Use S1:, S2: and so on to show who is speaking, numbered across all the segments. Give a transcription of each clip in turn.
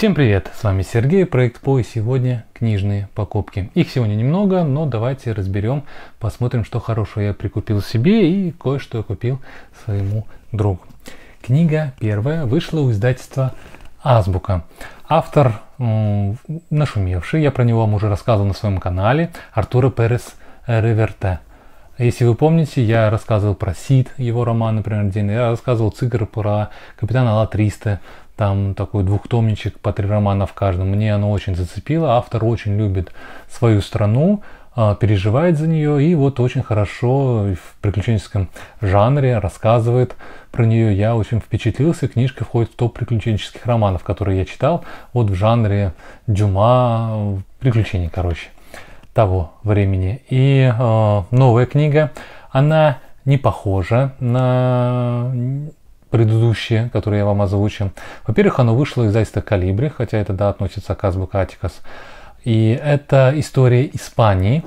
S1: Всем привет, с вами Сергей, проект По и сегодня книжные покупки. Их сегодня немного, но давайте разберем, посмотрим, что хорошего я прикупил себе и кое-что я купил своему другу. Книга первая вышла у издательства Азбука. Автор нашумевший, я про него вам уже рассказывал на своем канале, Артура Перес Реверте. А если вы помните, я рассказывал про Сид, его роман, например, День. Я рассказывал Цигр про Капитана ла там такой двухтомничек по три романа в каждом. Мне оно очень зацепило. Автор очень любит свою страну, а, переживает за нее и вот очень хорошо в приключенческом жанре рассказывает про нее. Я очень впечатлился. Книжка входит в топ приключенческих романов, которые я читал. Вот в жанре Дюма, приключений, короче того времени. И э, новая книга, она не похожа на предыдущие, которые я вам озвучил. Во-первых, оно вышло из издательства «Калибри», хотя это, да, относится к азбуке «Атикас». И это история Испании.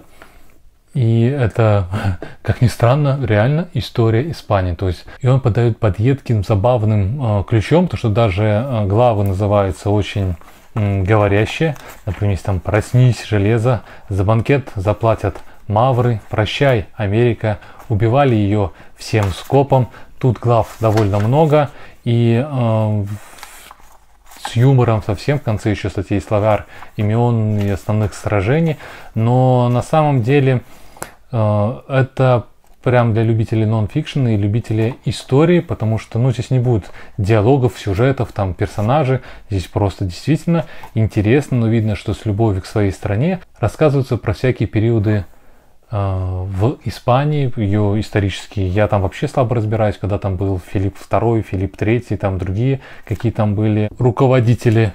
S1: И это, как ни странно, реально история Испании. То есть, и он подает под едким, забавным э, ключом, то что даже э, главы называются очень говорящее. Например, там «Проснись, железо», «За банкет заплатят мавры», «Прощай, Америка», «Убивали ее всем скопом». Тут глав довольно много, и э, с юмором совсем, в конце еще статей словар имен и основных сражений, но на самом деле э, это прям для любителей нон-фикшена и любителей истории, потому что, ну, здесь не будет диалогов, сюжетов, там, персонажей, здесь просто действительно интересно, но видно, что с любовью к своей стране рассказываются про всякие периоды а, в Испании, ее исторические. Я там вообще слабо разбираюсь, когда там был Филипп II, Филипп III, там другие, какие там были руководители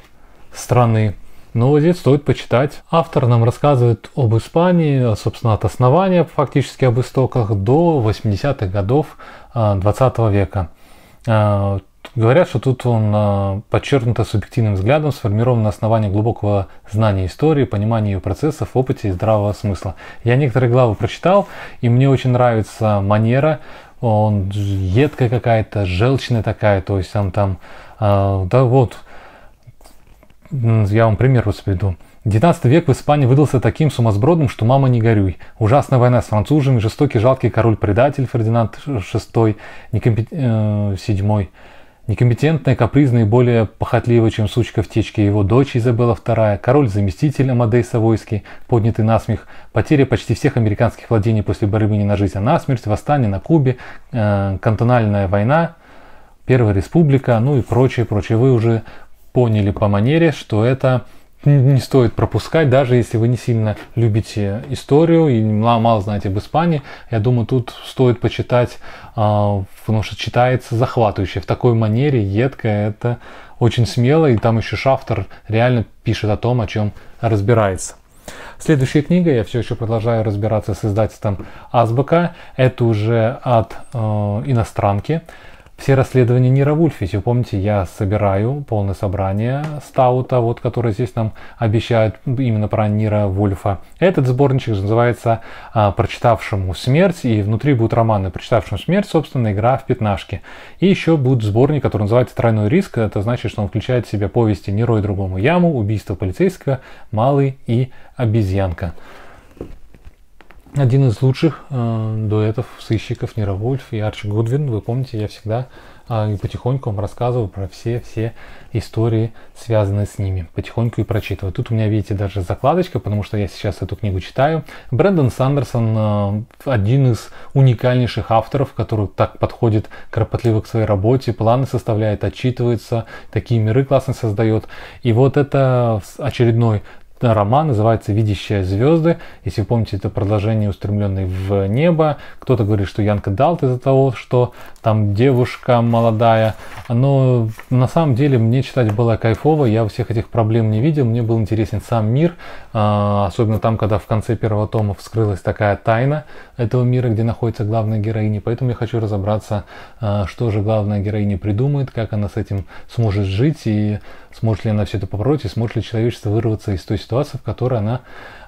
S1: страны. Но ну, вот здесь стоит почитать. Автор нам рассказывает об Испании, а, собственно, от основания фактически об истоках до 80-х годов 20 а, века. А, говорят, что тут он подчеркнуто субъективным взглядом сформирован на основании глубокого знания истории, понимания ее процессов, опыта и здравого смысла. Я некоторые главы прочитал, и мне очень нравится манера, он едкая какая-то, желчная такая, то есть он там, да вот, я вам пример вот приведу. 19 век в Испании выдался таким сумасбродным, что мама не горюй. Ужасная война с французами, жестокий жалкий король-предатель Фердинанд VI, некомпет... э, VII, некомпетентная, и более похотливый, чем сучка в течке, его дочь Изабелла II, король-заместитель Амадей Савойский, поднятый насмех, потеря почти всех американских владений после борьбы не на жизнь, а на смерть, восстание на Кубе, э, кантональная война, Первая республика, ну и прочее, прочее. Вы уже поняли по манере, что это не стоит пропускать, даже если вы не сильно любите историю и мало, знаете об Испании. Я думаю, тут стоит почитать, а, потому что читается захватывающе. В такой манере, едко, это очень смело. И там еще шафтер реально пишет о том, о чем разбирается. Следующая книга, я все еще продолжаю разбираться с издательством Азбука, это уже от э, иностранки все расследования Нира Вульфича. Помните, я собираю полное собрание стаута, вот, который здесь нам обещают именно про Нира Вульфа. Этот сборничек называется а, «Прочитавшему смерть», и внутри будут романы «Прочитавшему смерть», собственно, игра в пятнашки. И еще будет сборник, который называется «Тройной риск». Это значит, что он включает в себя повести «Нерой другому яму», «Убийство полицейского», «Малый» и «Обезьянка» один из лучших э, дуэтов сыщиков Нира Вольф и Арчи Гудвин. Вы помните, я всегда э, и потихоньку вам рассказываю про все-все истории, связанные с ними. Потихоньку и прочитываю. Тут у меня, видите, даже закладочка, потому что я сейчас эту книгу читаю. Брэндон Сандерсон э, один из уникальнейших авторов, который так подходит кропотливо к своей работе, планы составляет, отчитывается, такие миры классно создает. И вот это очередной Э, роман называется «Видящие звезды». Если вы помните, это продолжение «Устремленный в небо». Кто-то говорит, что Янка Далт из-за того, что там девушка молодая. Но на самом деле мне читать было кайфово, я всех этих проблем не видел. Мне был интересен сам мир, э, особенно там, когда в конце первого тома вскрылась такая тайна этого мира, где находится главная героиня. Поэтому я хочу разобраться, э, что же главная героиня придумает, как она с этим сможет жить и сможет ли она все это попробовать, и сможет ли человечество вырваться из той ситуации, ситуации, в которой она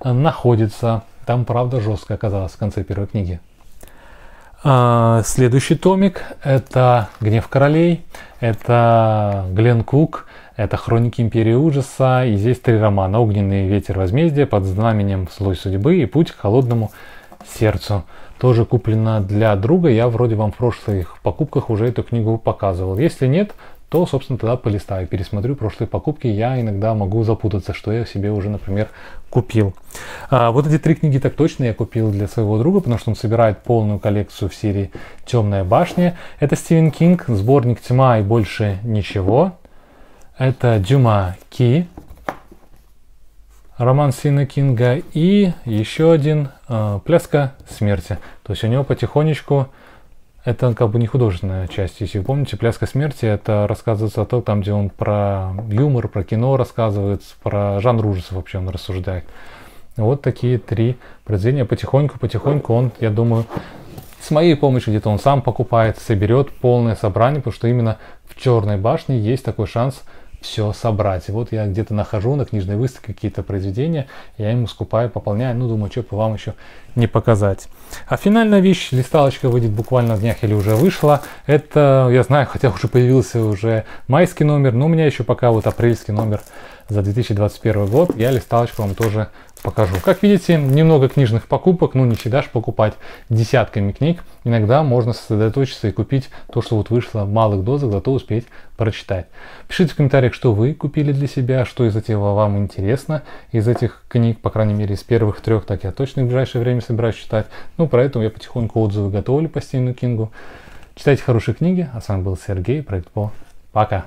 S1: э, находится. Там, правда, жестко оказалось в конце первой книги. А, следующий томик – это «Гнев королей», это «Глен Кук», это «Хроники империи ужаса», и здесь три романа «Огненный ветер возмездия», «Под знаменем слой судьбы» и «Путь к холодному сердцу». Тоже куплено для друга, я вроде вам в прошлых покупках уже эту книгу показывал. Если нет, то, собственно, тогда полистаю, пересмотрю прошлые покупки. Я иногда могу запутаться, что я себе уже, например, купил. А, вот эти три книги так точно я купил для своего друга, потому что он собирает полную коллекцию в серии «Темная башня». Это Стивен Кинг, сборник «Тьма и больше ничего». Это Дюма Ки, роман Сина Кинга и еще один э, «Пляска смерти». То есть у него потихонечку это как бы не художественная часть. Если вы помните, «Пляска смерти» — это рассказывается о том, там, где он про юмор, про кино рассказывает, про жанр ужаса вообще он рассуждает. Вот такие три произведения. Потихоньку-потихоньку он, я думаю, с моей помощью где-то он сам покупает, соберет полное собрание, потому что именно в Черной башне есть такой шанс все собрать. И вот я где-то нахожу на книжной выставке какие-то произведения, я ему скупаю, пополняю, ну, думаю, что бы вам еще не показать. А финальная вещь, листалочка выйдет буквально в днях или уже вышла, это, я знаю, хотя уже появился уже майский номер, но у меня еще пока вот апрельский номер за 2021 год. Я листалочку вам тоже покажу. Как видите, немного книжных покупок, но ну, не всегда же покупать десятками книг. Иногда можно сосредоточиться и купить то, что вот вышло в малых дозах, зато успеть прочитать. Пишите в комментариях, что вы купили для себя, что из этого вам интересно из этих книг, по крайней мере из первых трех, так я точно в ближайшее время собираюсь читать. Ну, про это я потихоньку отзывы готовлю по Стивену Кингу. Читайте хорошие книги, а с вами был Сергей, проект По. Пока!